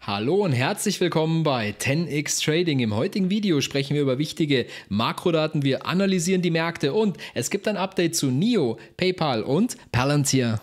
Hallo und herzlich willkommen bei 10x Trading. Im heutigen Video sprechen wir über wichtige Makrodaten, wir analysieren die Märkte und es gibt ein Update zu NIO, PayPal und Palantir.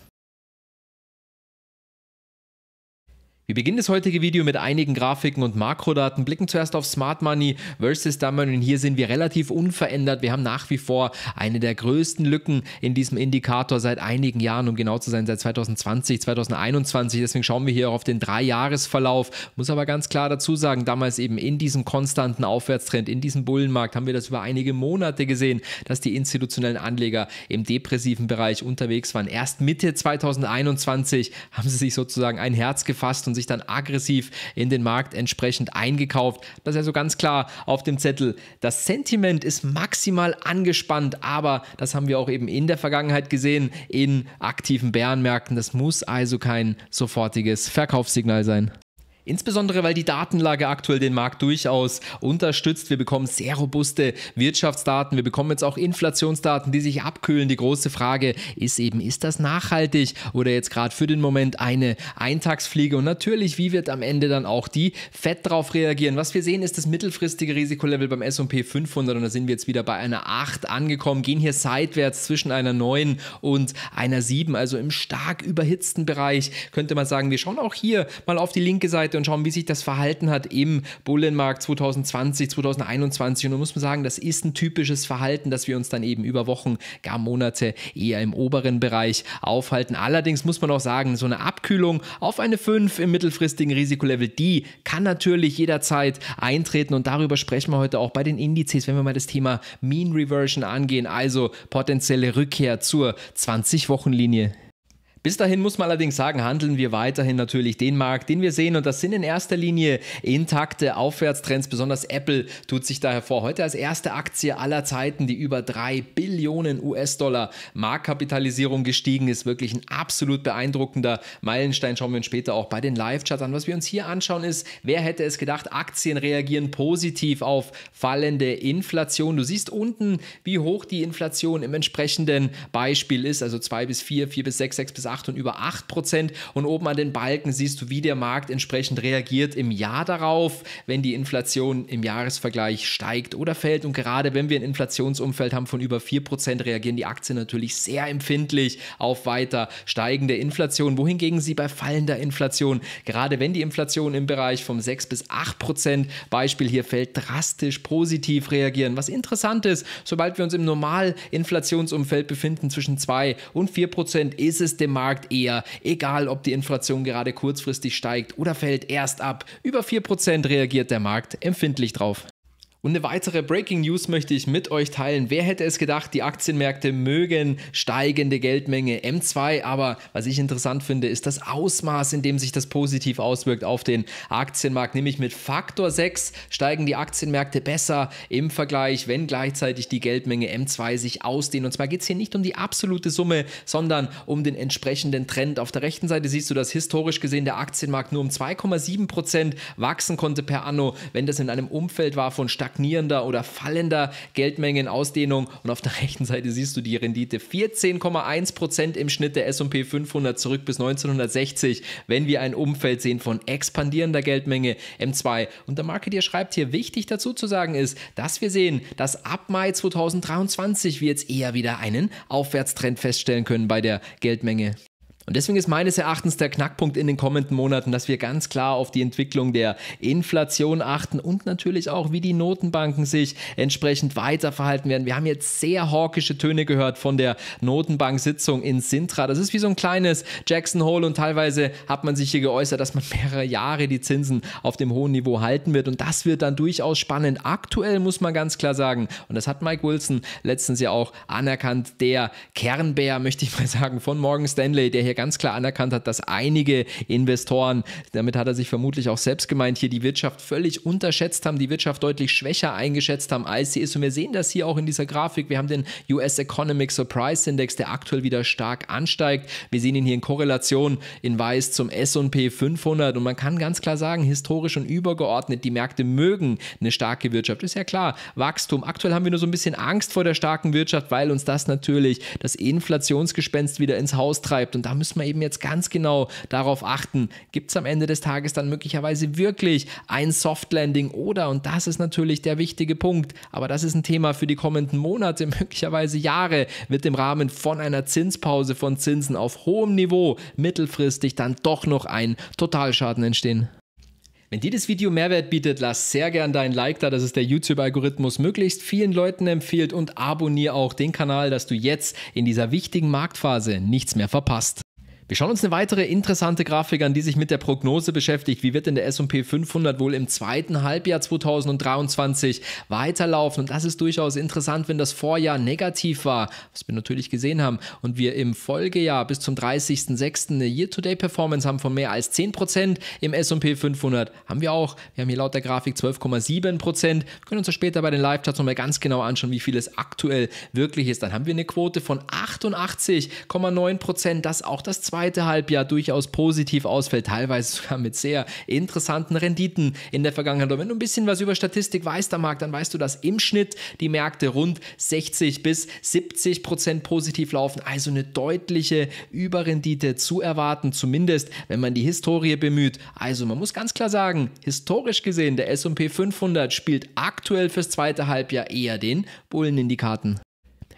Wir beginnen das heutige Video mit einigen Grafiken und Makrodaten, blicken zuerst auf Smart Money versus Dumb und hier sind wir relativ unverändert. Wir haben nach wie vor eine der größten Lücken in diesem Indikator seit einigen Jahren, um genau zu sein, seit 2020, 2021. Deswegen schauen wir hier auch auf den Dreijahresverlauf. Muss aber ganz klar dazu sagen, damals eben in diesem konstanten Aufwärtstrend, in diesem Bullenmarkt haben wir das über einige Monate gesehen, dass die institutionellen Anleger im depressiven Bereich unterwegs waren. Erst Mitte 2021 haben sie sich sozusagen ein Herz gefasst und sich dann aggressiv in den Markt entsprechend eingekauft. Das ist ja so ganz klar auf dem Zettel. Das Sentiment ist maximal angespannt, aber das haben wir auch eben in der Vergangenheit gesehen in aktiven Bärenmärkten. Das muss also kein sofortiges Verkaufssignal sein. Insbesondere, weil die Datenlage aktuell den Markt durchaus unterstützt. Wir bekommen sehr robuste Wirtschaftsdaten. Wir bekommen jetzt auch Inflationsdaten, die sich abkühlen. Die große Frage ist eben, ist das nachhaltig oder jetzt gerade für den Moment eine Eintagsfliege? Und natürlich, wie wird am Ende dann auch die FED darauf reagieren? Was wir sehen, ist das mittelfristige Risikolevel beim S&P 500 und da sind wir jetzt wieder bei einer 8 angekommen, gehen hier seitwärts zwischen einer 9 und einer 7, also im stark überhitzten Bereich, könnte man sagen. Wir schauen auch hier mal auf die linke Seite und schauen, wie sich das verhalten hat im Bullenmarkt 2020, 2021. Und da muss man sagen, das ist ein typisches Verhalten, dass wir uns dann eben über Wochen, gar Monate eher im oberen Bereich aufhalten. Allerdings muss man auch sagen, so eine Abkühlung auf eine 5 im mittelfristigen Risikolevel, die kann natürlich jederzeit eintreten. Und darüber sprechen wir heute auch bei den Indizes, wenn wir mal das Thema Mean Reversion angehen, also potenzielle Rückkehr zur 20-Wochen-Linie. Bis dahin muss man allerdings sagen, handeln wir weiterhin natürlich den Markt, den wir sehen. Und das sind in erster Linie intakte Aufwärtstrends. Besonders Apple tut sich da hervor. Heute als erste Aktie aller Zeiten, die über 3 Billionen US-Dollar Marktkapitalisierung gestiegen ist. Wirklich ein absolut beeindruckender Meilenstein. Schauen wir uns später auch bei den Live-Charts an. Was wir uns hier anschauen ist, wer hätte es gedacht, Aktien reagieren positiv auf fallende Inflation. Du siehst unten, wie hoch die Inflation im entsprechenden Beispiel ist. Also 2 bis 4, 4 bis 6, 6 bis 8. 8 und über 8 Prozent. Und oben an den Balken siehst du, wie der Markt entsprechend reagiert im Jahr darauf, wenn die Inflation im Jahresvergleich steigt oder fällt. Und gerade wenn wir ein Inflationsumfeld haben von über 4 Prozent, reagieren die Aktien natürlich sehr empfindlich auf weiter steigende Inflation, wohingegen sie bei fallender Inflation, gerade wenn die Inflation im Bereich vom 6 bis 8 Prozent, Beispiel hier fällt, drastisch positiv reagieren. Was interessant ist, sobald wir uns im normalen Inflationsumfeld befinden zwischen 2 und 4 Prozent, ist es dem Aktienmarkt eher, egal ob die Inflation gerade kurzfristig steigt oder fällt, erst ab. Über 4% reagiert der Markt empfindlich drauf. Und eine weitere Breaking News möchte ich mit euch teilen. Wer hätte es gedacht, die Aktienmärkte mögen steigende Geldmenge M2, aber was ich interessant finde, ist das Ausmaß, in dem sich das positiv auswirkt auf den Aktienmarkt. Nämlich mit Faktor 6 steigen die Aktienmärkte besser im Vergleich, wenn gleichzeitig die Geldmenge M2 sich ausdehnt. Und zwar geht es hier nicht um die absolute Summe, sondern um den entsprechenden Trend. Auf der rechten Seite siehst du, dass historisch gesehen der Aktienmarkt nur um 2,7% Prozent wachsen konnte per Anno, wenn das in einem Umfeld war von stark stagnierender oder fallender Geldmengenausdehnung. Und auf der rechten Seite siehst du die Rendite 14,1% Prozent im Schnitt der S&P 500 zurück bis 1960, wenn wir ein Umfeld sehen von expandierender Geldmenge M2. Und der Marketier schreibt hier, wichtig dazu zu sagen ist, dass wir sehen, dass ab Mai 2023 wir jetzt eher wieder einen Aufwärtstrend feststellen können bei der Geldmenge. Und deswegen ist meines Erachtens der Knackpunkt in den kommenden Monaten, dass wir ganz klar auf die Entwicklung der Inflation achten und natürlich auch, wie die Notenbanken sich entsprechend weiterverhalten werden. Wir haben jetzt sehr hawkische Töne gehört von der Notenbank-Sitzung in Sintra. Das ist wie so ein kleines Jackson Hole und teilweise hat man sich hier geäußert, dass man mehrere Jahre die Zinsen auf dem hohen Niveau halten wird. Und das wird dann durchaus spannend. Aktuell muss man ganz klar sagen, und das hat Mike Wilson letztens ja auch anerkannt, der Kernbär, möchte ich mal sagen, von Morgan Stanley, der hier ganz klar anerkannt hat, dass einige Investoren, damit hat er sich vermutlich auch selbst gemeint, hier die Wirtschaft völlig unterschätzt haben, die Wirtschaft deutlich schwächer eingeschätzt haben, als sie ist. Und wir sehen das hier auch in dieser Grafik. Wir haben den US Economic Surprise Index, der aktuell wieder stark ansteigt. Wir sehen ihn hier in Korrelation in weiß zum S&P 500 und man kann ganz klar sagen, historisch und übergeordnet, die Märkte mögen eine starke Wirtschaft. Ist ja klar, Wachstum. Aktuell haben wir nur so ein bisschen Angst vor der starken Wirtschaft, weil uns das natürlich das Inflationsgespenst wieder ins Haus treibt und da müssen müssen wir eben jetzt ganz genau darauf achten. Gibt es am Ende des Tages dann möglicherweise wirklich ein Soft Landing oder, und das ist natürlich der wichtige Punkt, aber das ist ein Thema für die kommenden Monate, möglicherweise Jahre, wird im Rahmen von einer Zinspause von Zinsen auf hohem Niveau mittelfristig dann doch noch ein Totalschaden entstehen. Wenn dir das Video Mehrwert bietet, lass sehr gern dein Like da, dass es der YouTube-Algorithmus möglichst vielen Leuten empfiehlt und abonniere auch den Kanal, dass du jetzt in dieser wichtigen Marktphase nichts mehr verpasst. Wir schauen uns eine weitere interessante Grafik an, die sich mit der Prognose beschäftigt. Wie wird denn der S&P 500 wohl im zweiten Halbjahr 2023 weiterlaufen? Und das ist durchaus interessant, wenn das Vorjahr negativ war, was wir natürlich gesehen haben, und wir im Folgejahr bis zum 30.06. eine Year-to-Day-Performance haben von mehr als 10% im S&P 500. Haben wir auch. Wir haben hier laut der Grafik 12,7%. Wir können uns ja später bei den Live-Charts nochmal ganz genau anschauen, wie viel es aktuell wirklich ist. Dann haben wir eine Quote von 88,9%. Das auch das zweite zweite Halbjahr durchaus positiv ausfällt, teilweise sogar mit sehr interessanten Renditen in der Vergangenheit. Und wenn du ein bisschen was über Statistik weißt am Markt, dann weißt du, dass im Schnitt die Märkte rund 60 bis 70 Prozent positiv laufen, also eine deutliche Überrendite zu erwarten, zumindest wenn man die Historie bemüht. Also man muss ganz klar sagen, historisch gesehen, der S&P 500 spielt aktuell fürs zweite Halbjahr eher den Bullen in die Karten.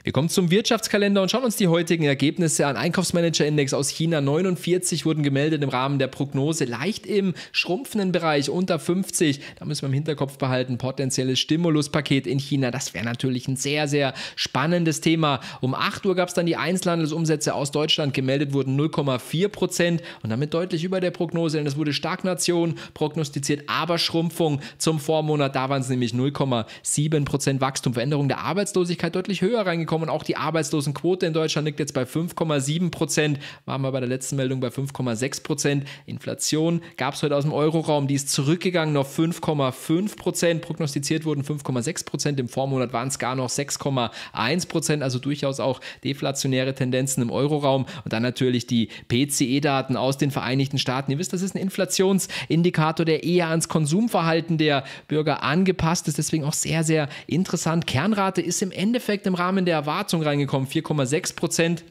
Wir kommen zum Wirtschaftskalender und schauen uns die heutigen Ergebnisse an. Einkaufsmanager-Index aus China 49 wurden gemeldet im Rahmen der Prognose, leicht im schrumpfenden Bereich unter 50. Da müssen wir im Hinterkopf behalten, potenzielles Stimuluspaket in China, das wäre natürlich ein sehr, sehr spannendes Thema. Um 8 Uhr gab es dann die Einzelhandelsumsätze aus Deutschland, gemeldet wurden 0,4 Prozent und damit deutlich über der Prognose, denn es wurde Stagnation prognostiziert, aber Schrumpfung zum Vormonat, da waren es nämlich 0,7 Prozent Wachstum, Veränderung der Arbeitslosigkeit deutlich höher reingekommen angekommen. Und auch die Arbeitslosenquote in Deutschland liegt jetzt bei 5,7 Prozent. Waren wir bei der letzten Meldung bei 5,6 Prozent. Inflation gab es heute aus dem Euroraum. Die ist zurückgegangen auf 5,5 Prozent. Prognostiziert wurden 5,6 Prozent. Im Vormonat waren es gar noch 6,1 Prozent. Also durchaus auch deflationäre Tendenzen im Euroraum. Und dann natürlich die PCE-Daten aus den Vereinigten Staaten. Ihr wisst, das ist ein Inflationsindikator, der eher ans Konsumverhalten der Bürger angepasst ist. Deswegen auch sehr, sehr interessant. Kernrate ist im Endeffekt im Rahmen der Erwartung reingekommen, 4,6 Prozent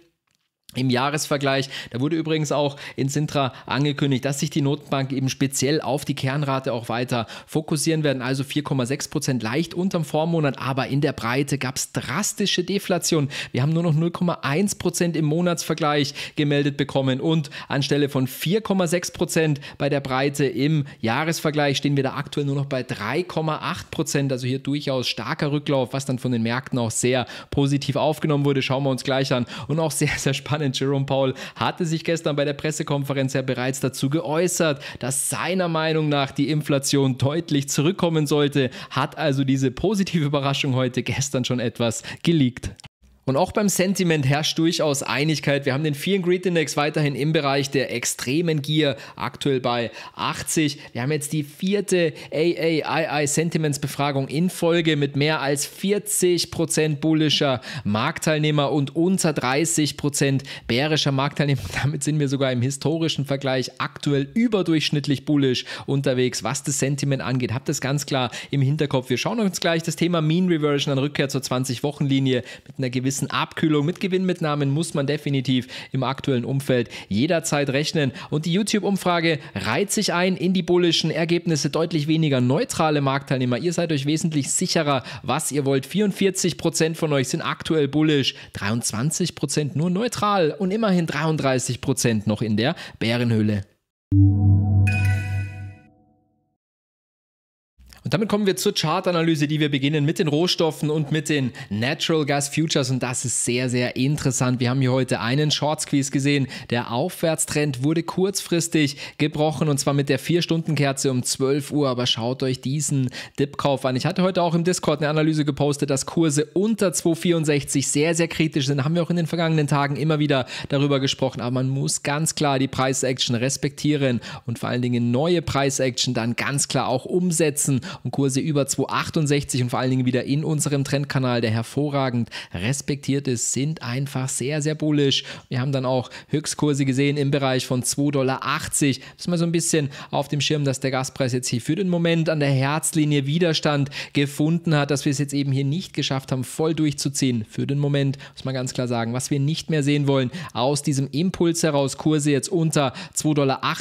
im Jahresvergleich. Da wurde übrigens auch in Sintra angekündigt, dass sich die Notenbank eben speziell auf die Kernrate auch weiter fokussieren werden. Also 4,6 Prozent leicht unterm Vormonat, aber in der Breite gab es drastische Deflation. Wir haben nur noch 0,1 Prozent im Monatsvergleich gemeldet bekommen und anstelle von 4,6 Prozent bei der Breite im Jahresvergleich stehen wir da aktuell nur noch bei 3,8 Prozent. Also hier durchaus starker Rücklauf, was dann von den Märkten auch sehr positiv aufgenommen wurde. Schauen wir uns gleich an und auch sehr, sehr spannend denn Jerome Powell hatte sich gestern bei der Pressekonferenz ja bereits dazu geäußert, dass seiner Meinung nach die Inflation deutlich zurückkommen sollte, hat also diese positive Überraschung heute gestern schon etwas geleakt. Und auch beim Sentiment herrscht durchaus Einigkeit. Wir haben den vielen and Greed Index weiterhin im Bereich der extremen Gier, aktuell bei 80. Wir haben jetzt die vierte AAII Sentiments Befragung in Folge mit mehr als 40% bullischer Marktteilnehmer und unter 30% bärischer Marktteilnehmer. Damit sind wir sogar im historischen Vergleich aktuell überdurchschnittlich bullisch unterwegs, was das Sentiment angeht. Habt das ganz klar im Hinterkopf. Wir schauen uns gleich das Thema Mean Reversion an Rückkehr zur 20-Wochen-Linie mit einer gewissen gewissen Abkühlung, mit Gewinnmitnahmen muss man definitiv im aktuellen Umfeld jederzeit rechnen. Und die YouTube-Umfrage reiht sich ein in die bullischen Ergebnisse deutlich weniger neutrale Marktteilnehmer. Ihr seid euch wesentlich sicherer, was ihr wollt. 44% von euch sind aktuell bullisch, 23% nur neutral und immerhin 33% noch in der Bärenhöhle. Und damit kommen wir zur Chartanalyse, die wir beginnen mit den Rohstoffen und mit den Natural Gas Futures. Und das ist sehr, sehr interessant. Wir haben hier heute einen Short Squeeze gesehen. Der Aufwärtstrend wurde kurzfristig gebrochen und zwar mit der 4-Stunden-Kerze um 12 Uhr. Aber schaut euch diesen Dip-Kauf an. Ich hatte heute auch im Discord eine Analyse gepostet, dass Kurse unter 2,64 sehr, sehr kritisch sind. Da haben wir auch in den vergangenen Tagen immer wieder darüber gesprochen. Aber man muss ganz klar die Price Action respektieren und vor allen Dingen neue Price Action dann ganz klar auch umsetzen und Kurse über 268 und vor allen Dingen wieder in unserem Trendkanal, der hervorragend respektiert ist, sind einfach sehr, sehr bullisch. Wir haben dann auch Höchstkurse gesehen im Bereich von 2,80 Dollar. Das ist mal so ein bisschen auf dem Schirm, dass der Gaspreis jetzt hier für den Moment an der Herzlinie Widerstand gefunden hat, dass wir es jetzt eben hier nicht geschafft haben, voll durchzuziehen. Für den Moment muss man ganz klar sagen, was wir nicht mehr sehen wollen, aus diesem Impuls heraus Kurse jetzt unter 2,68 Dollar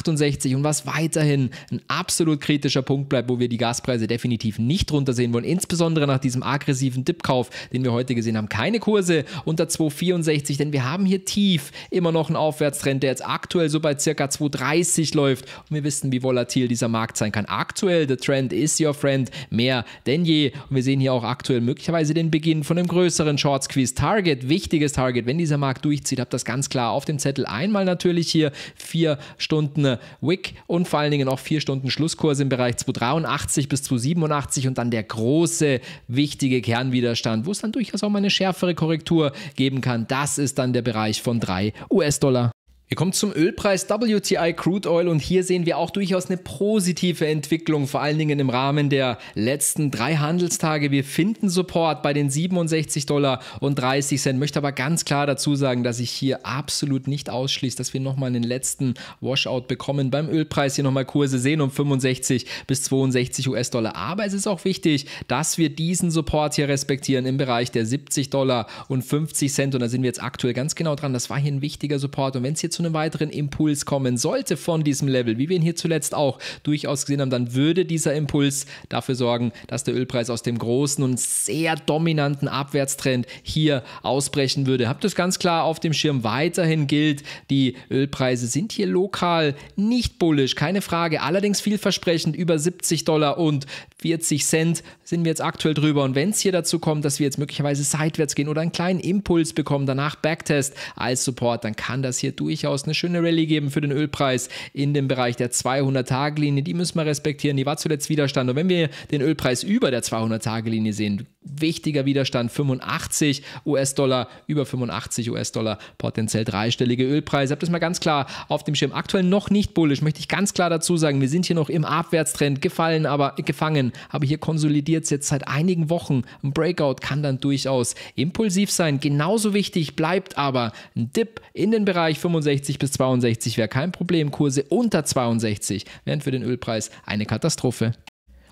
und was weiterhin ein absolut kritischer Punkt bleibt, wo wir die Gaspreise Ansatzweise definitiv nicht drunter sehen wollen, insbesondere nach diesem aggressiven Dipkauf, den wir heute gesehen haben. Keine Kurse unter 2,64, denn wir haben hier tief immer noch einen Aufwärtstrend, der jetzt aktuell so bei circa 2,30 läuft. Und wir wissen, wie volatil dieser Markt sein kann. Aktuell, the trend is your friend, mehr denn je. Und wir sehen hier auch aktuell möglicherweise den Beginn von einem größeren Short Squeeze. Target, wichtiges Target, wenn dieser Markt durchzieht, habt das ganz klar auf dem Zettel. Einmal natürlich hier vier Stunden Wick und vor allen Dingen auch vier Stunden Schlusskurse im Bereich 2,83 bis zu 87 und dann der große, wichtige Kernwiderstand, wo es dann durchaus auch mal eine schärfere Korrektur geben kann. Das ist dann der Bereich von 3 US-Dollar. Wir kommen zum Ölpreis WTI Crude Oil und hier sehen wir auch durchaus eine positive Entwicklung, vor allen Dingen im Rahmen der letzten drei Handelstage. Wir finden Support bei den 67 Dollar und 30 Cent, möchte aber ganz klar dazu sagen, dass ich hier absolut nicht ausschließe, dass wir nochmal einen letzten Washout bekommen. Beim Ölpreis hier nochmal Kurse sehen um 65 bis 62 US-Dollar. Aber es ist auch wichtig, dass wir diesen Support hier respektieren im Bereich der 70 Dollar und 50 Cent und da sind wir jetzt aktuell ganz genau dran. Das war hier ein wichtiger Support und wenn es jetzt zu einem weiteren Impuls kommen sollte von diesem Level, wie wir ihn hier zuletzt auch durchaus gesehen haben, dann würde dieser Impuls dafür sorgen, dass der Ölpreis aus dem großen und sehr dominanten Abwärtstrend hier ausbrechen würde. Habt das ganz klar auf dem Schirm. Weiterhin gilt, die Ölpreise sind hier lokal nicht bullisch, keine Frage. Allerdings vielversprechend über 70 Dollar und 40 Cent sind wir jetzt aktuell drüber. Und wenn es hier dazu kommt, dass wir jetzt möglicherweise seitwärts gehen oder einen kleinen Impuls bekommen, danach Backtest als Support, dann kann das hier durchaus durchaus eine schöne Rallye geben für den Ölpreis in dem Bereich der 200-Tage-Linie. Die müssen wir respektieren. Die war zuletzt Widerstand. Und wenn wir den Ölpreis über der 200-Tage-Linie sehen, wichtiger Widerstand 85 US-Dollar, über 85 US-Dollar, potenziell dreistellige Ölpreise. Habt das mal ganz klar auf dem Schirm. Aktuell noch nicht bullisch, möchte ich ganz klar dazu sagen. Wir sind hier noch im Abwärtstrend gefallen, aber gefangen, aber hier konsolidiert es jetzt seit einigen Wochen. Ein Breakout kann dann durchaus impulsiv sein. Genauso wichtig bleibt aber ein Dip in den Bereich 65 bis 62 wäre kein Problem. Kurse unter 62 wären für den Ölpreis eine Katastrophe.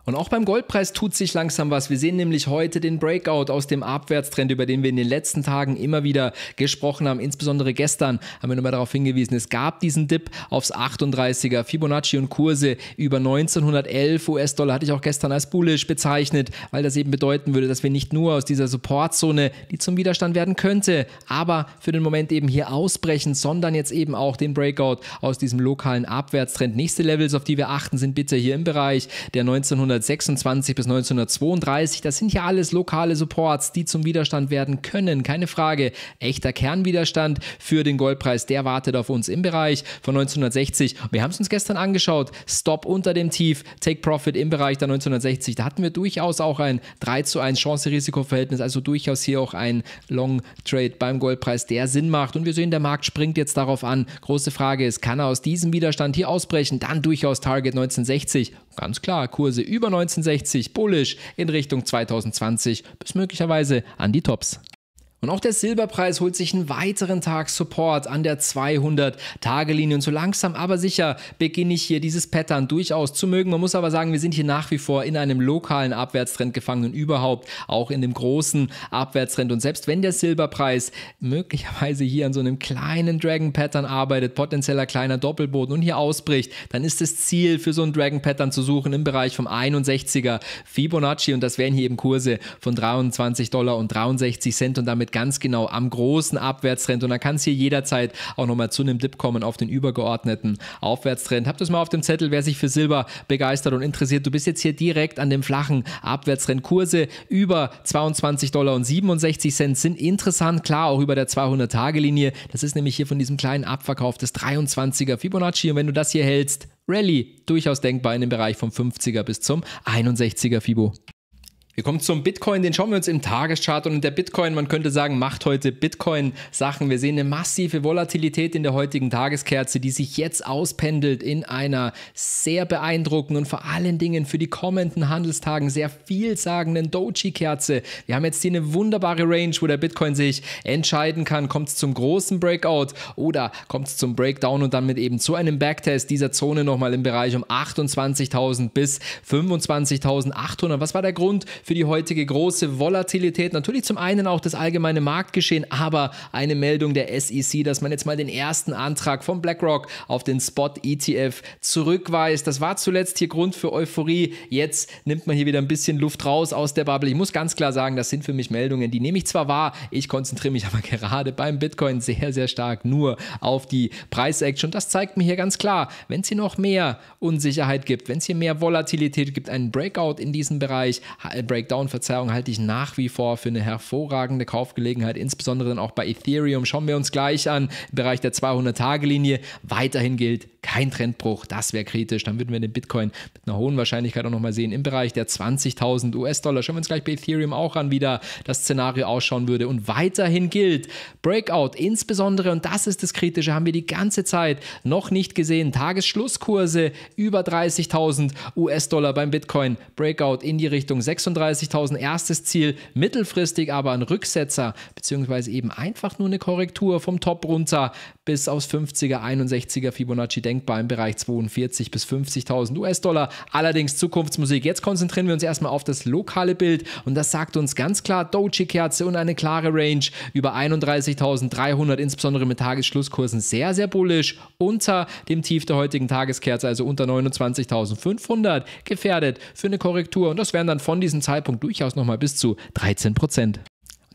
Und auch beim Goldpreis tut sich langsam was. Wir sehen nämlich heute den Breakout aus dem Abwärtstrend, über den wir in den letzten Tagen immer wieder gesprochen haben. Insbesondere gestern haben wir nochmal darauf hingewiesen, es gab diesen Dip aufs 38er. Fibonacci und Kurse über 1911 US-Dollar hatte ich auch gestern als bullish bezeichnet, weil das eben bedeuten würde, dass wir nicht nur aus dieser Supportzone, die zum Widerstand werden könnte, aber für den Moment eben hier ausbrechen, sondern jetzt eben auch den Breakout aus diesem lokalen Abwärtstrend. Nächste Levels, auf die wir achten, sind bitte hier im Bereich der 1900 1926 bis 1932. Das sind ja alles lokale Supports, die zum Widerstand werden können. Keine Frage. Echter Kernwiderstand für den Goldpreis, der wartet auf uns im Bereich von 1960. Wir haben es uns gestern angeschaut. Stop unter dem Tief, Take Profit im Bereich der 1960. Da hatten wir durchaus auch ein 3 zu 1 Chance-Risiko-Verhältnis, also durchaus hier auch ein Long Trade beim Goldpreis, der Sinn macht. Und wir sehen, der Markt springt jetzt darauf an. Große Frage ist, kann er aus diesem Widerstand hier ausbrechen? Dann durchaus Target 1960. Ganz klar, Kurse über über 1960 bullisch in Richtung 2020 bis möglicherweise an die Tops. Und auch der Silberpreis holt sich einen weiteren Tag Support an der 200-Tage-Linie. Und so langsam aber sicher beginne ich hier dieses Pattern durchaus zu mögen. Man muss aber sagen, wir sind hier nach wie vor in einem lokalen Abwärtstrend gefangen und überhaupt auch in dem großen Abwärtstrend. Und selbst wenn der Silberpreis möglicherweise hier an so einem kleinen Dragon-Pattern arbeitet, potenzieller kleiner Doppelboden und hier ausbricht, dann ist das Ziel für so ein Dragon-Pattern zu suchen im Bereich vom 61er Fibonacci. Und das wären hier eben Kurse von 23 Dollar und 63 Cent und damit damit ganz genau am großen Abwärtstrend und dann kann es hier jederzeit auch nochmal zu einem Dip kommen auf den übergeordneten Aufwärtstrend. Habt das mal auf dem Zettel, wer sich für Silber begeistert und interessiert. Du bist jetzt hier direkt an dem flachen Abwärtstrend. Kurse über 22 Dollar und 67 Cent sind interessant, klar auch über der 200-Tage-Linie. Das ist nämlich hier von diesem kleinen Abverkauf des 23er Fibonacci und wenn du das hier hältst, Rally durchaus denkbar in dem Bereich vom 50er bis zum 61er Fibo. Wir kommen zum Bitcoin, den schauen wir uns im Tageschart und der Bitcoin, man könnte sagen, macht heute Bitcoin-Sachen. Wir sehen eine massive Volatilität in der heutigen Tageskerze, die sich jetzt auspendelt in einer sehr beeindruckenden und vor allen Dingen für die kommenden Handelstagen sehr vielsagenden Doji-Kerze. Wir haben jetzt hier eine wunderbare Range, wo der Bitcoin sich entscheiden kann, kommt es zum großen Breakout oder kommt es zum Breakdown und dann mit eben zu einem Backtest dieser Zone nochmal im Bereich um 28.000 bis 25.800. Was war der Grund für die heutige große Volatilität. Natürlich zum einen auch das allgemeine Marktgeschehen, aber eine Meldung der SEC, dass man jetzt mal den ersten Antrag von BlackRock auf den Spot ETF zurückweist. Das war zuletzt hier Grund für Euphorie. Jetzt nimmt man hier wieder ein bisschen Luft raus aus der Bubble. Ich muss ganz klar sagen, das sind für mich Meldungen, die nehme ich zwar wahr, ich konzentriere mich aber gerade beim Bitcoin sehr, sehr stark nur auf die Preisaction. Das zeigt mir hier ganz klar, wenn es hier noch mehr Unsicherheit gibt, wenn es hier mehr Volatilität gibt, einen Breakout in diesem Bereich, äh, Breakout Breakdown-Verzerrung halte ich nach wie vor für eine hervorragende Kaufgelegenheit, insbesondere dann auch bei Ethereum. Schauen wir uns gleich an. Im Bereich der 200-Tage-Linie weiterhin gilt kein Trendbruch. Das wäre kritisch. Dann würden wir den Bitcoin mit einer hohen Wahrscheinlichkeit auch nochmal sehen. Im Bereich der 20.000 US-Dollar. Schauen wir uns gleich bei Ethereum auch an, wie da das Szenario ausschauen würde. Und weiterhin gilt Breakout, insbesondere, und das ist das Kritische, haben wir die ganze Zeit noch nicht gesehen. Tagesschlusskurse über 30.000 US-Dollar beim Bitcoin. Breakout in die Richtung 36. 35.000 erstes Ziel, mittelfristig aber ein Rücksetzer beziehungsweise eben einfach nur eine Korrektur vom Top runter bis aufs 50er, 61er Fibonacci denkbar im Bereich 42 bis 50.000 US-Dollar. Allerdings Zukunftsmusik. Jetzt konzentrieren wir uns erstmal auf das lokale Bild und das sagt uns ganz klar Doji-Kerze und eine klare Range über 31.300, insbesondere mit Tagesschlusskursen sehr, sehr bullisch. Unter dem Tief der heutigen Tageskerze, also unter 29.500, gefährdet für eine Korrektur und das wären dann von diesem Zeitpunkt durchaus nochmal bis zu 13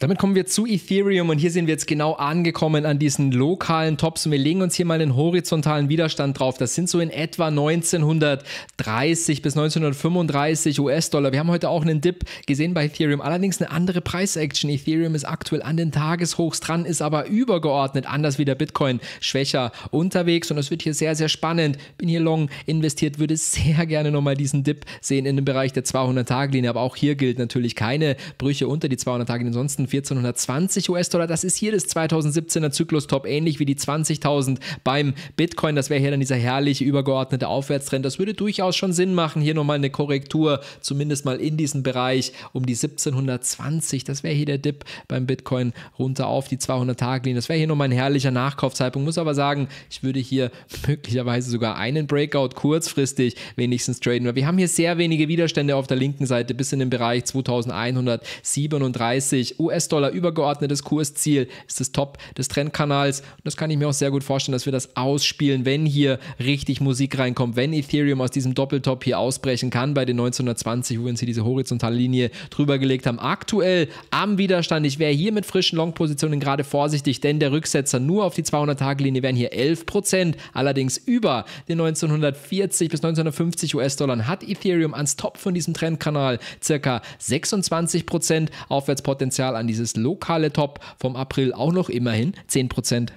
damit kommen wir zu Ethereum und hier sind wir jetzt genau angekommen an diesen lokalen Tops und wir legen uns hier mal einen horizontalen Widerstand drauf. Das sind so in etwa 1930 bis 1935 US-Dollar. Wir haben heute auch einen Dip gesehen bei Ethereum, allerdings eine andere Preisaction. Ethereum ist aktuell an den Tageshochs dran, ist aber übergeordnet, anders wie der Bitcoin, schwächer unterwegs und es wird hier sehr, sehr spannend. Bin hier long investiert, würde sehr gerne nochmal diesen Dip sehen in dem Bereich der 200-Tage-Linie, aber auch hier gilt natürlich keine Brüche unter die 200-Tage-Linie, ansonsten 1420 US-Dollar. Das ist hier das 2017er Zyklus-Top, ähnlich wie die 20.000 beim Bitcoin. Das wäre hier dann dieser herrliche übergeordnete Aufwärtstrend. Das würde durchaus schon Sinn machen. Hier nochmal eine Korrektur, zumindest mal in diesem Bereich um die 1720. Das wäre hier der Dip beim Bitcoin runter auf die 200-Tage-Linie. Das wäre hier nochmal ein herrlicher Nachkaufzeitpunkt. Muss aber sagen, ich würde hier möglicherweise sogar einen Breakout kurzfristig wenigstens traden, weil wir haben hier sehr wenige Widerstände auf der linken Seite bis in den Bereich 2137 US US-Dollar übergeordnetes Kursziel ist das Top des Trendkanals. Und das kann ich mir auch sehr gut vorstellen, dass wir das ausspielen, wenn hier richtig Musik reinkommt, wenn Ethereum aus diesem Doppeltop hier ausbrechen kann bei den 1920, wo wir uns hier diese horizontale Linie drüber gelegt haben. Aktuell am Widerstand. Ich wäre hier mit frischen Long-Positionen gerade vorsichtig, denn der Rücksetzer nur auf die 200-Tage-Linie wären hier 11%. Allerdings über den 1940 bis 1950 US-Dollar hat Ethereum ans Top von diesem Trendkanal circa 26% Aufwärtspotenzial an die dieses lokale Top vom April auch noch immerhin 10%.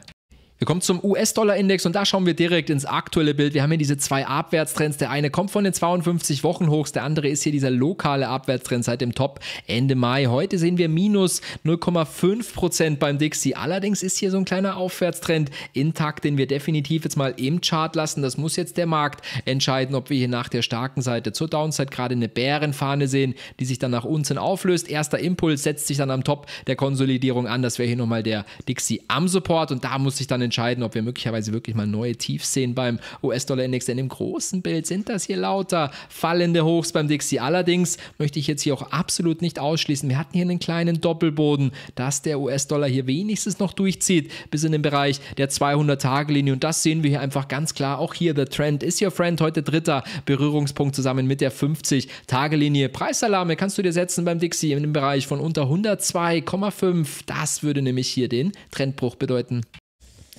Wir kommen zum US-Dollar-Index und da schauen wir direkt ins aktuelle Bild. Wir haben hier diese zwei Abwärtstrends. Der eine kommt von den 52 Wochen hochs, der andere ist hier dieser lokale Abwärtstrend seit dem Top Ende Mai. Heute sehen wir minus 0,5% beim Dixie. Allerdings ist hier so ein kleiner Aufwärtstrend intakt, den wir definitiv jetzt mal im Chart lassen. Das muss jetzt der Markt entscheiden, ob wir hier nach der starken Seite zur Downside gerade eine Bärenfahne sehen, die sich dann nach unten auflöst. Erster Impuls setzt sich dann am Top der Konsolidierung an. Das wäre hier nochmal der Dixie am Support und da muss sich dann entscheiden, ob wir möglicherweise wirklich mal neue Tiefs sehen beim US-Dollar-Index. Denn im großen Bild sind das hier lauter fallende Hochs beim Dixie. Allerdings möchte ich jetzt hier auch absolut nicht ausschließen. Wir hatten hier einen kleinen Doppelboden, dass der US-Dollar hier wenigstens noch durchzieht bis in den Bereich der 200-Tage-Linie. Und das sehen wir hier einfach ganz klar. Auch hier, der Trend ist your friend. Heute dritter Berührungspunkt zusammen mit der 50-Tage-Linie. Preisalarme kannst du dir setzen beim Dixie in im Bereich von unter 102,5. Das würde nämlich hier den Trendbruch bedeuten.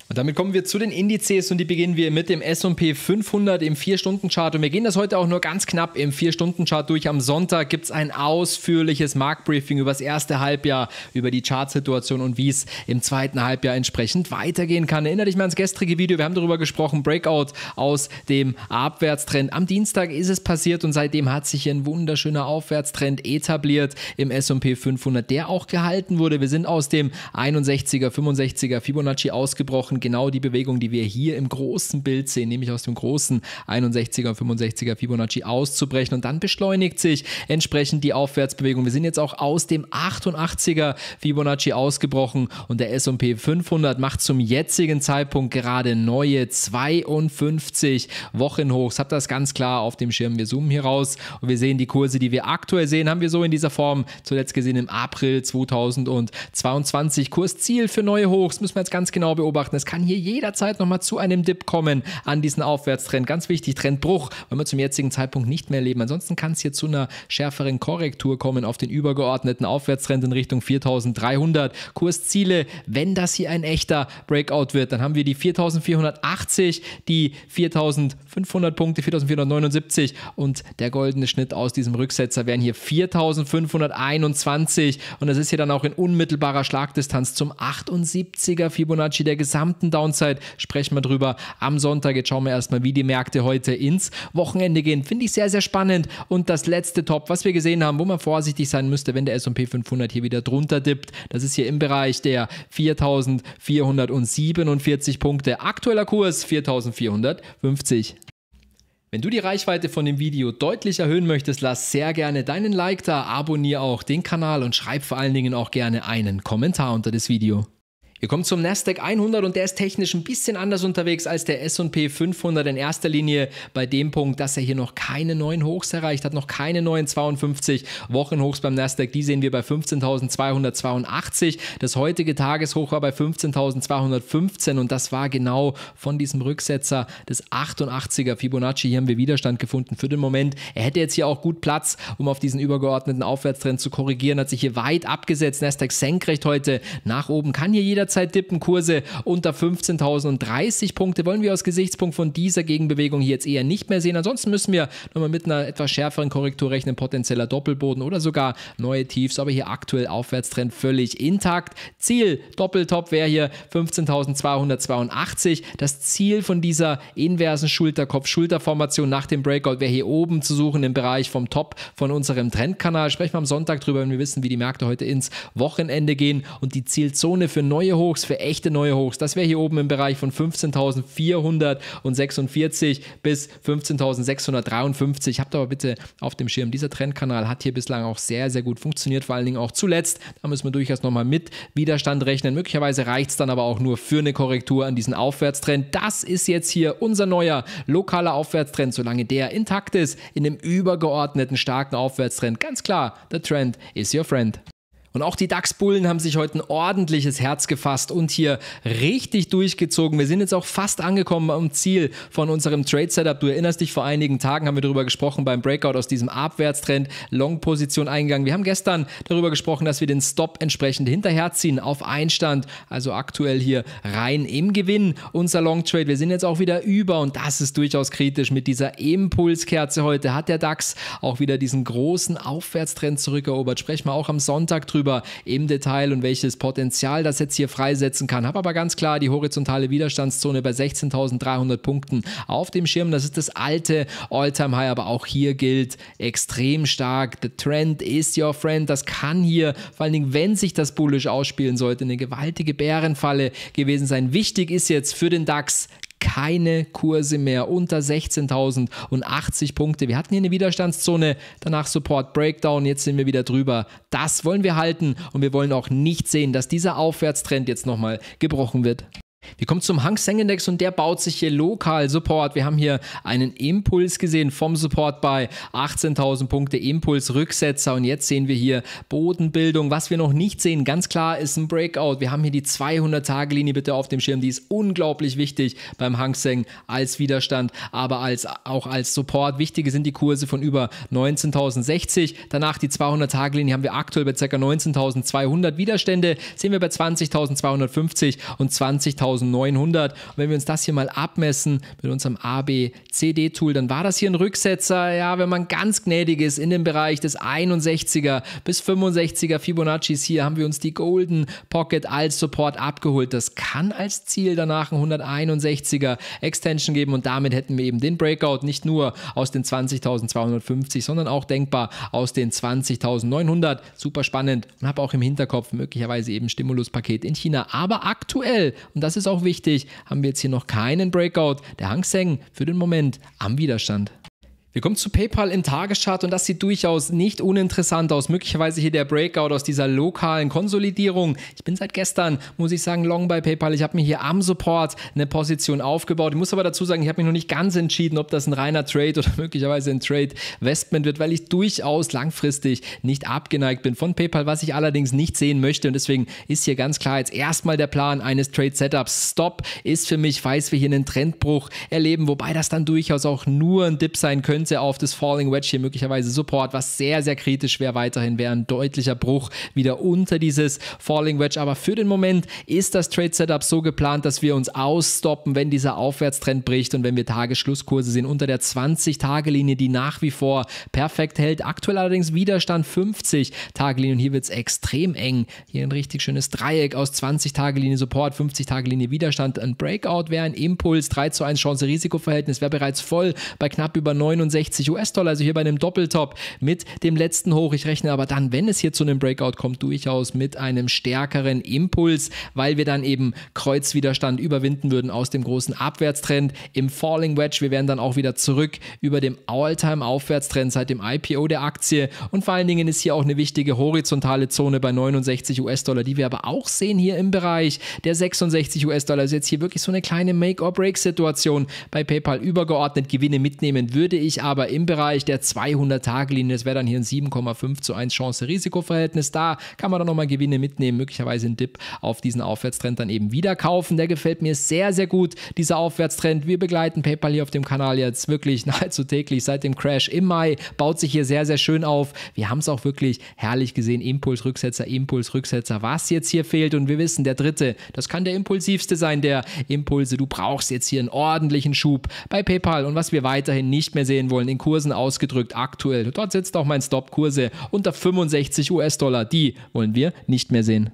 Und damit kommen wir zu den Indizes und die beginnen wir mit dem S&P 500 im 4-Stunden-Chart und wir gehen das heute auch nur ganz knapp im 4-Stunden-Chart durch. Am Sonntag gibt es ein ausführliches Marktbriefing über das erste Halbjahr, über die Chartsituation und wie es im zweiten Halbjahr entsprechend weitergehen kann. Erinnere dich mal ans gestrige Video, wir haben darüber gesprochen, Breakout aus dem Abwärtstrend. Am Dienstag ist es passiert und seitdem hat sich hier ein wunderschöner Aufwärtstrend etabliert im S&P 500, der auch gehalten wurde. Wir sind aus dem 61er, 65er Fibonacci ausgebrochen machen genau die Bewegung, die wir hier im großen Bild sehen, nämlich aus dem großen 61er, und 65er Fibonacci auszubrechen und dann beschleunigt sich entsprechend die Aufwärtsbewegung. Wir sind jetzt auch aus dem 88er Fibonacci ausgebrochen und der S&P 500 macht zum jetzigen Zeitpunkt gerade neue 52 Wochen hoch. Ich habe das ganz klar auf dem Schirm. Wir zoomen hier raus und wir sehen die Kurse, die wir aktuell sehen, haben wir so in dieser Form zuletzt gesehen im April 2022. Kursziel für neue Hochs müssen wir jetzt ganz genau beobachten. Es kann hier jederzeit nochmal zu einem Dip kommen an diesen Aufwärtstrend. Ganz wichtig, Trendbruch, wenn wir zum jetzigen Zeitpunkt nicht mehr leben. Ansonsten kann es hier zu einer schärferen Korrektur kommen auf den übergeordneten Aufwärtstrend in Richtung 4300. Kursziele, wenn das hier ein echter Breakout wird, dann haben wir die 4480, die 4500 Punkte, 4479 und der goldene Schnitt aus diesem Rücksetzer wären hier 4521 und das ist hier dann auch in unmittelbarer Schlagdistanz zum 78er Fibonacci der gesamten gesamten Downside sprechen wir drüber am Sonntag. Jetzt schauen wir erstmal, wie die Märkte heute ins Wochenende gehen. Finde ich sehr, sehr spannend. Und das letzte Top, was wir gesehen haben, wo man vorsichtig sein müsste, wenn der S&P 500 hier wieder drunter dippt, das ist hier im Bereich der 4.447 Punkte. Aktueller Kurs 4.450. Wenn du die Reichweite von dem Video deutlich erhöhen möchtest, lass sehr gerne deinen Like da, abonniere auch den Kanal und schreib vor allen Dingen auch gerne einen Kommentar unter das Video. Wir kommen zum Nasdaq 100 und der ist technisch ein bisschen anders unterwegs als der S&P 500 in erster Linie bei dem Punkt, dass er hier noch keine neuen Hochs erreicht hat, noch keine neuen 52 Wochenhochs beim Nasdaq. Die sehen wir bei 15.282. Das heutige Tageshoch war bei 15.215 und das war genau von diesem Rücksetzer des 88er Fibonacci. Hier haben wir Widerstand gefunden für den Moment. Er hätte jetzt hier auch gut Platz, um auf diesen übergeordneten Aufwärtstrend zu korrigieren. Hat sich hier weit abgesetzt. Nasdaq senkrecht heute nach oben. Kann hier jeder jederzeit tippen. Kurse unter 15.030 Punkte wollen wir aus Gesichtspunkt von dieser Gegenbewegung hier jetzt eher nicht mehr sehen. Ansonsten müssen wir nochmal mit einer etwas schärferen Korrektur rechnen, potenzieller Doppelboden oder sogar neue Tiefs, aber hier aktuell Aufwärtstrend völlig intakt. Ziel Doppeltop wäre hier 15.282. Das Ziel von dieser inversen Schulterkopf-Schulterformation nach dem Breakout wäre hier oben zu suchen im Bereich vom Top von unserem Trendkanal. Sprechen wir am Sonntag drüber, wenn wir wissen, wie die Märkte heute ins Wochenende gehen und die Zielzone für neue Hochs für echte neue Hochs. Das wäre hier oben im Bereich von 15.446 bis 15.653. Habt aber bitte auf dem Schirm, dieser Trendkanal hat hier bislang auch sehr, sehr gut funktioniert, vor allen Dingen auch zuletzt. Da müssen wir durchaus nochmal mit Widerstand rechnen. Möglicherweise reicht es dann aber auch nur für eine Korrektur an diesen Aufwärtstrend. Das ist jetzt hier unser neuer lokaler Aufwärtstrend, solange der intakt ist, in dem übergeordneten starken Aufwärtstrend. Ganz klar, the trend is your friend. Und auch die DAX-Bullen haben sich heute ein ordentliches Herz gefasst und hier richtig durchgezogen. Wir sind jetzt auch fast angekommen am Ziel von unserem Trade-Setup. Du erinnerst dich, vor einigen Tagen haben wir darüber gesprochen beim Breakout aus diesem Abwärtstrend, Long-Position eingegangen. Wir haben gestern darüber gesprochen, dass wir den Stop entsprechend hinterherziehen auf Einstand, also aktuell hier rein im Gewinn unser Long-Trade. Wir sind jetzt auch wieder über und das ist durchaus kritisch mit dieser Impulskerze heute. Hat der DAX auch wieder diesen großen Aufwärtstrend zurückerobert. Sprechen wir auch am Sonntag drüber drüber im Detail und welches Potenzial das jetzt hier freisetzen kann. Habe aber ganz klar die horizontale Widerstandszone bei 16.300 Punkten auf dem Schirm. Das ist das alte All-Time-High, aber auch hier gilt extrem stark. The trend is your friend. Das kann hier, vor allen Dingen, wenn sich das bullisch ausspielen sollte, eine gewaltige Bärenfalle gewesen sein. Wichtig ist jetzt für den DAX keine Kurse mehr unter 16.080 Punkte. Wir hatten hier eine Widerstandszone, danach Support Breakdown, jetzt sind wir wieder drüber. Das wollen wir halten und wir wollen auch nicht sehen, dass dieser Aufwärtstrend jetzt nochmal gebrochen wird. Wir kommen zum Hang Seng Index und der baut sich hier lokal Support. Wir haben hier einen Impuls gesehen vom Support bei 18.000 Punkte, Impuls, Rücksetzer und jetzt sehen wir hier Bodenbildung. Was wir noch nicht sehen, ganz klar, ist ein Breakout. Wir haben hier die 200-Tage-Linie bitte auf dem Schirm, die ist unglaublich wichtig beim Hang Seng als Widerstand, aber als, auch als Support. Wichtige sind die Kurse von über 19.060. Danach die 200-Tage-Linie haben wir aktuell bei ca. 19.200 Widerstände, sehen wir bei 20.250 und 20.000 2900. Und wenn wir uns das hier mal abmessen mit unserem ABCD-Tool, dann war das hier ein Rücksetzer, ja, wenn man ganz gnädig ist, in dem Bereich des 61er bis 65er Fibonaccis. Hier haben wir uns die Golden Pocket als Support abgeholt. Das kann als Ziel danach ein 161er Extension geben und damit hätten wir eben den Breakout nicht nur aus den 20.250, sondern auch denkbar aus den 20.900. Super spannend und habe auch im Hinterkopf möglicherweise eben Stimuluspaket in China. Aber aktuell, und das ist auch wichtig, haben wir jetzt hier noch keinen Breakout. Der Hang Seng für den Moment am Widerstand. Wir kommen zu PayPal im Tageschart und das sieht durchaus nicht uninteressant aus. Möglicherweise hier der Breakout aus dieser lokalen Konsolidierung. Ich bin seit gestern, muss ich sagen, long bei PayPal. Ich habe mir hier am Support eine Position aufgebaut. Ich muss aber dazu sagen, ich habe mich noch nicht ganz entschieden, ob das ein reiner Trade oder möglicherweise ein trade vestment wird, weil ich durchaus langfristig nicht abgeneigt bin von PayPal, was ich allerdings nicht sehen möchte. Und deswegen ist hier ganz klar jetzt erstmal der Plan eines Trade-Setups. Stop ist für mich, falls wir hier einen Trendbruch erleben, wobei das dann durchaus auch nur ein Dip sein könnte könnte auf das Falling Wedge hier möglicherweise Support, was sehr, sehr kritisch wäre weiterhin, wäre ein deutlicher Bruch wieder unter dieses Falling Wedge. Aber für den Moment ist das Trade Setup so geplant, dass wir uns ausstoppen, wenn dieser Aufwärtstrend bricht und wenn wir Tagesschlusskurse sehen unter der 20-Tage-Linie, die nach wie vor perfekt hält. Aktuell allerdings Widerstand 50-Tage-Linie und hier wird es extrem eng. Hier ein richtig schönes Dreieck aus 20-Tage-Linie Support, 50-Tage-Linie Widerstand. Ein Breakout wäre ein Impuls, 3 zu 1 Chance-Risiko-Verhältnis wäre bereits voll bei knapp über 69 69 US-Dollar, also hier bei einem Doppeltop mit dem letzten Hoch. Ich rechne aber dann, wenn es hier zu einem Breakout kommt, durchaus mit einem stärkeren Impuls, weil wir dann eben Kreuzwiderstand überwinden würden aus dem großen Abwärtstrend im Falling Wedge. Wir wären dann auch wieder zurück über dem All-Time-Aufwärtstrend seit dem IPO der Aktie und vor allen Dingen ist hier auch eine wichtige horizontale Zone bei 69 US-Dollar, die wir aber auch sehen hier im Bereich der 66 US-Dollar. Also jetzt hier wirklich so eine kleine Make-or-Break-Situation bei PayPal übergeordnet. Gewinne mitnehmen würde ich sich aber im Bereich der 200-Tage-Linie. Das wäre dann hier ein 7,5 zu 1 Chance-Risiko-Verhältnis. Da kann man dann nochmal Gewinne mitnehmen, möglicherweise einen Dip auf diesen Aufwärtstrend dann eben wieder kaufen. Der gefällt mir sehr, sehr gut, dieser Aufwärtstrend. Wir begleiten PayPal hier auf dem Kanal jetzt wirklich nahezu täglich seit dem Crash im Mai. Baut sich hier sehr, sehr schön auf. Wir haben es auch wirklich herrlich gesehen. Impulsrücksetzer, Impulsrücksetzer. Was jetzt hier fehlt und wir wissen, der dritte, das kann der impulsivste sein, der Impulse. Du brauchst jetzt hier einen ordentlichen Schub bei PayPal und was wir weiterhin nicht mehr sehen, gehen wollen, in Kursen ausgedrückt aktuell. Dort sitzt auch mein Stop Kurse unter 65 US-Dollar. Die wollen wir nicht mehr sehen.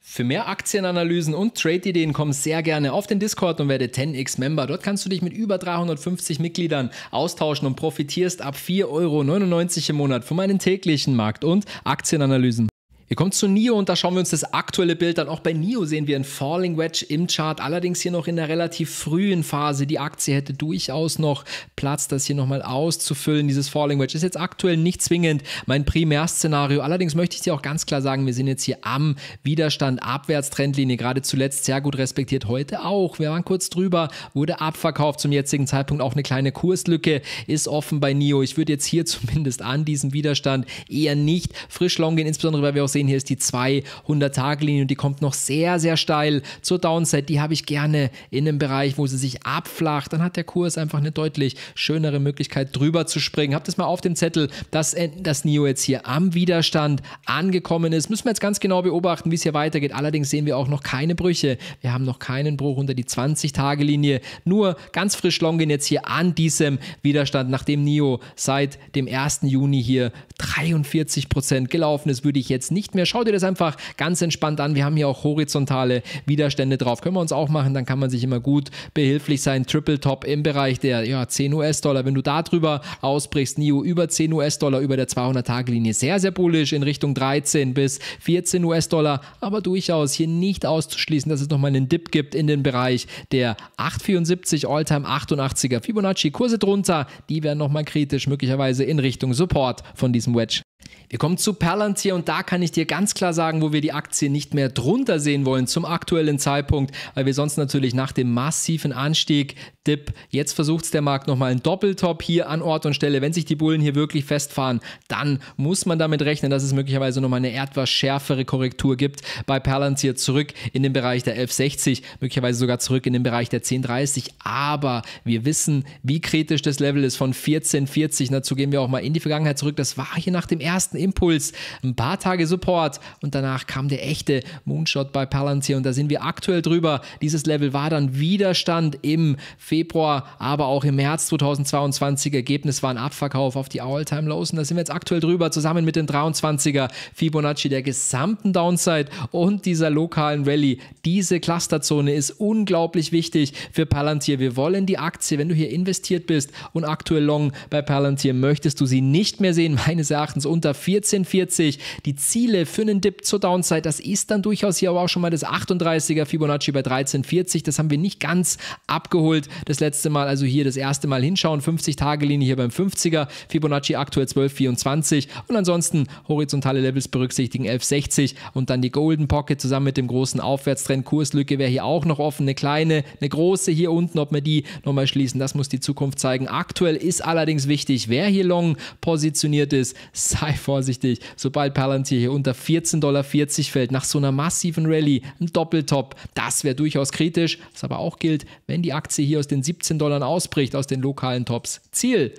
Für mehr Aktienanalysen und Trade-Ideen komm sehr gerne auf den Discord und werde 10x Member. Dort kannst du dich mit über 350 Mitgliedern austauschen und profitierst ab 4,99 Euro im Monat von meinen täglichen Markt- und Aktienanalysen. Wir kommen zu Nio und da schauen wir uns das aktuelle Bild an. auch bei Nio sehen wir ein Falling Wedge im Chart, allerdings hier noch in einer relativ frühen Phase. Die Aktie hätte durchaus noch Platz, das hier nochmal auszufüllen. Dieses Falling Wedge ist jetzt aktuell nicht zwingend mein Primärszenario. Allerdings möchte ich dir auch ganz klar sagen, wir sind jetzt hier am Widerstand, Abwärtstrendlinie, gerade zuletzt sehr gut respektiert, heute auch. Wir waren kurz drüber, wurde abverkauft zum jetzigen Zeitpunkt auch eine kleine Kurslücke ist offen bei Nio. Ich würde jetzt hier zumindest an diesem Widerstand eher nicht frisch long gehen, insbesondere weil wir auch sehen, sehen, hier ist die 200-Tage-Linie und die kommt noch sehr, sehr steil zur Downside. Die habe ich gerne in einem Bereich, wo sie sich abflacht. Dann hat der Kurs einfach eine deutlich schönere Möglichkeit, drüber zu springen. Habt es mal auf dem Zettel, dass äh, das NIO jetzt hier am Widerstand angekommen ist. Müssen wir jetzt ganz genau beobachten, wie es hier weitergeht. Allerdings sehen wir auch noch keine Brüche. Wir haben noch keinen Bruch unter die 20-Tage-Linie. Nur ganz frisch Long gehen jetzt hier an diesem Widerstand, nachdem NIO seit dem 1. Juni hier 43% Prozent gelaufen ist, würde ich jetzt nicht nicht mehr. Schau dir das einfach ganz entspannt an. Wir haben hier auch horizontale Widerstände drauf. Können wir uns auch machen, dann kann man sich immer gut behilflich sein. Triple Top im Bereich der ja, 10 US-Dollar. Wenn du da drüber ausbrichst, NIO über 10 US-Dollar, über der 200-Tage-Linie. Sehr, sehr bullisch in Richtung 13 bis 14 US-Dollar. Aber durchaus hier nicht auszuschließen, dass es nochmal einen Dip gibt in den Bereich der 874 Alltime 88er Fibonacci. Kurse drunter, die werden nochmal kritisch, möglicherweise in Richtung Support von diesem Wedge. Wir kommen zu Palantir und da kann ich dir ganz klar sagen, wo wir die Aktie nicht mehr drunter sehen wollen zum aktuellen Zeitpunkt, weil wir sonst natürlich nach dem massiven Anstieg Dip. Jetzt versucht es der Markt nochmal einen Doppeltop hier an Ort und Stelle. Wenn sich die Bullen hier wirklich festfahren, dann muss man damit rechnen, dass es möglicherweise nochmal eine etwas schärfere Korrektur gibt. Bei Palantir zurück in den Bereich der 1160, möglicherweise sogar zurück in den Bereich der 1030. Aber wir wissen, wie kritisch das Level ist von 1440. Dazu gehen wir auch mal in die Vergangenheit zurück. Das war hier nach dem ersten Impuls ein paar Tage Support und danach kam der echte Moonshot bei Palantir und da sind wir aktuell drüber. Dieses Level war dann Widerstand im Februar Februar, aber auch im März 2022 Ergebnis war ein Abverkauf auf die All-Time-Lows. Und da sind wir jetzt aktuell drüber, zusammen mit den 23er Fibonacci der gesamten Downside und dieser lokalen Rallye. Diese Clusterzone ist unglaublich wichtig für Palantir. Wir wollen die Aktie, wenn du hier investiert bist und aktuell long bei Palantir, möchtest du sie nicht mehr sehen, meines Erachtens unter 14,40. Die Ziele für einen Dip zur Downside, das ist dann durchaus hier aber auch schon mal das 38er Fibonacci bei 13,40. Das haben wir nicht ganz abgeholt. Das letzte Mal, also hier das erste Mal hinschauen, 50-Tage-Linie hier beim 50er, Fibonacci aktuell 12,24 und ansonsten horizontale Levels berücksichtigen 11,60 und dann die Golden Pocket zusammen mit dem großen Aufwärtstrend. Kurslücke wäre hier auch noch offen, eine kleine, eine große hier unten, ob wir die nochmal schließen, das muss die Zukunft zeigen. Aktuell ist allerdings wichtig, wer hier long positioniert ist, sei vorsichtig, sobald Palantir hier unter 14,40 Dollar fällt, nach so einer massiven Rallye, ein Doppeltop, das wäre durchaus kritisch, was aber auch gilt, wenn die Aktie hier aus den 17 Dollar ausbricht, aus den lokalen Tops. Ziel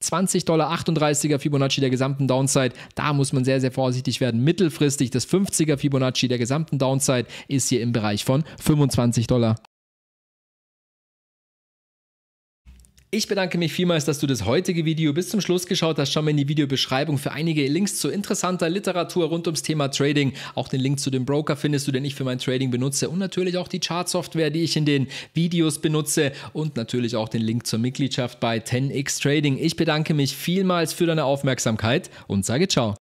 20 Dollar 38er Fibonacci der gesamten Downside. Da muss man sehr, sehr vorsichtig werden. Mittelfristig das 50er Fibonacci der gesamten Downside ist hier im Bereich von 25 Dollar. Ich bedanke mich vielmals, dass du das heutige Video bis zum Schluss geschaut hast. Schau mal in die Videobeschreibung für einige Links zu interessanter Literatur rund ums Thema Trading. Auch den Link zu dem Broker findest du, den ich für mein Trading benutze. Und natürlich auch die Chartsoftware, die ich in den Videos benutze. Und natürlich auch den Link zur Mitgliedschaft bei 10x Trading. Ich bedanke mich vielmals für deine Aufmerksamkeit und sage ciao.